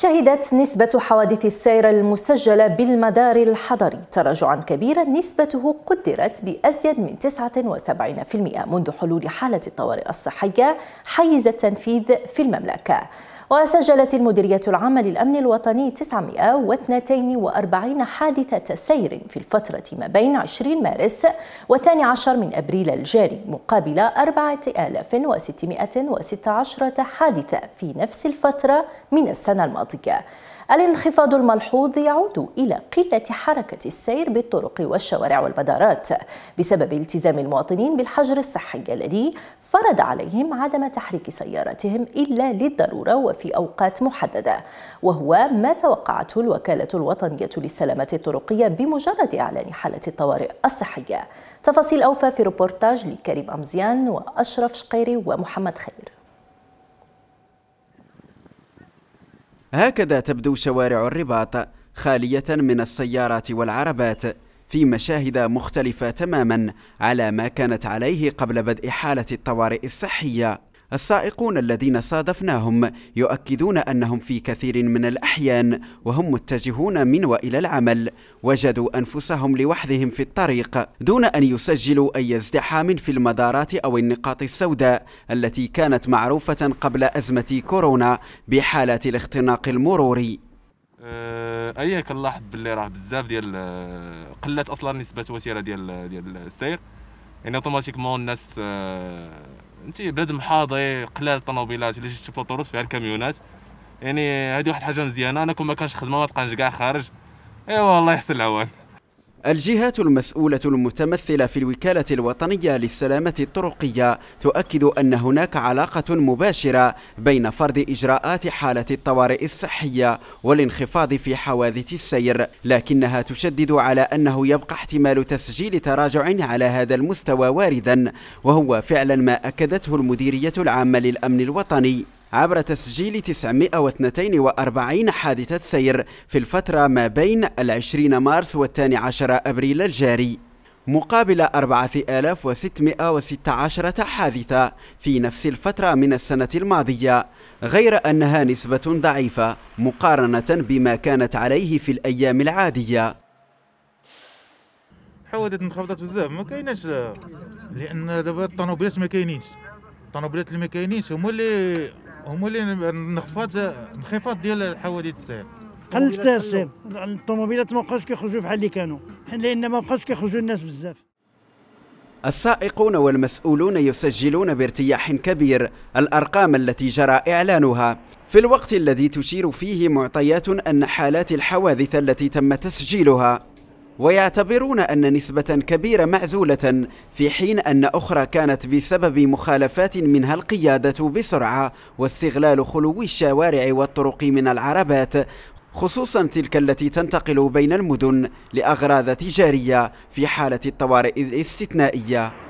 شهدت نسبة حوادث السير المسجلة بالمدار الحضري تراجعا كبيرا نسبته قدرت بأزيد من 79% منذ حلول حالة الطوارئ الصحية حيز التنفيذ في المملكة وسجلت المديرية العامة للأمن الوطني 942 حادثة سير في الفترة ما بين 20 مارس و12 من أبريل الجاري مقابل 4616 حادثة في نفس الفترة من السنة الماضية الانخفاض الملحوظ يعود إلى قلة حركة السير بالطرق والشوارع والبدارات بسبب التزام المواطنين بالحجر الصحي الذي فرض عليهم عدم تحريك سياراتهم إلا للضرورة وفي أوقات محددة وهو ما توقعته الوكالة الوطنية للسلامة الطرقية بمجرد إعلان حالة الطوارئ الصحية تفاصيل أوفى في روبورتاج لكريم أمزيان وأشرف شقيري ومحمد خير هكذا تبدو شوارع الرباط خالية من السيارات والعربات في مشاهد مختلفة تماما على ما كانت عليه قبل بدء حالة الطوارئ الصحية السائقون الذين صادفناهم يؤكدون أنهم في كثير من الأحيان وهم متجهون من وإلى العمل وجدوا أنفسهم لوحدهم في الطريق دون أن يسجلوا أي ازدحام في المدارات أو النقاط السوداء التي كانت معروفة قبل أزمة كورونا بحالة الاختناق المروري أه، اييه كنلاحظ باللي راه بزاف ديال أه، قلت اصلا نسبه وتيره ديال ديال السير يعني اوتوماتيكمون الناس أه، انت بلاد محاضي إيه، قلال الطوموبيلات اللي تشوف الطروس فيها الكاميونات يعني هذه واحد الحاجه مزيانه انا كون ما كانش خدمه ما تلقانيش كاع خارج اي أيوة والله يحسن العوان الجهات المسؤولة المتمثلة في الوكالة الوطنية للسلامة الطرقية تؤكد أن هناك علاقة مباشرة بين فرض إجراءات حالة الطوارئ الصحية والانخفاض في حوادث السير لكنها تشدد على أنه يبقى احتمال تسجيل تراجع على هذا المستوى واردا وهو فعلا ما أكدته المديرية العامة للأمن الوطني عبر تسجيل 942 حادثة سير في الفترة ما بين العشرين مارس والثاني عشر أبريل الجاري مقابل 4616 حادثة في نفس الفترة من السنة الماضية غير أنها نسبة ضعيفة مقارنة بما كانت عليه في الأيام العادية حوادث انخفضت بزاف ما كايناش لأن دابا الطوموبيلات ما كاينينش الطوموبيلات اللي ما كاينينش هما اللي هما اللي نخفض انخفاض ديال حوادث السير قلت السير الطوموبيلات ما بقاوش كيخرجوا بحال اللي كانوا لان ما بقاوش كيخرجوا الناس بزاف السائقون والمسؤولون يسجلون بارتياح كبير الارقام التي جرى اعلانها في الوقت الذي تشير فيه معطيات ان حالات الحوادث التي تم تسجيلها ويعتبرون أن نسبة كبيرة معزولة في حين أن أخرى كانت بسبب مخالفات منها القيادة بسرعة واستغلال خلو الشوارع والطرق من العربات خصوصا تلك التي تنتقل بين المدن لأغراض تجارية في حالة الطوارئ الاستثنائية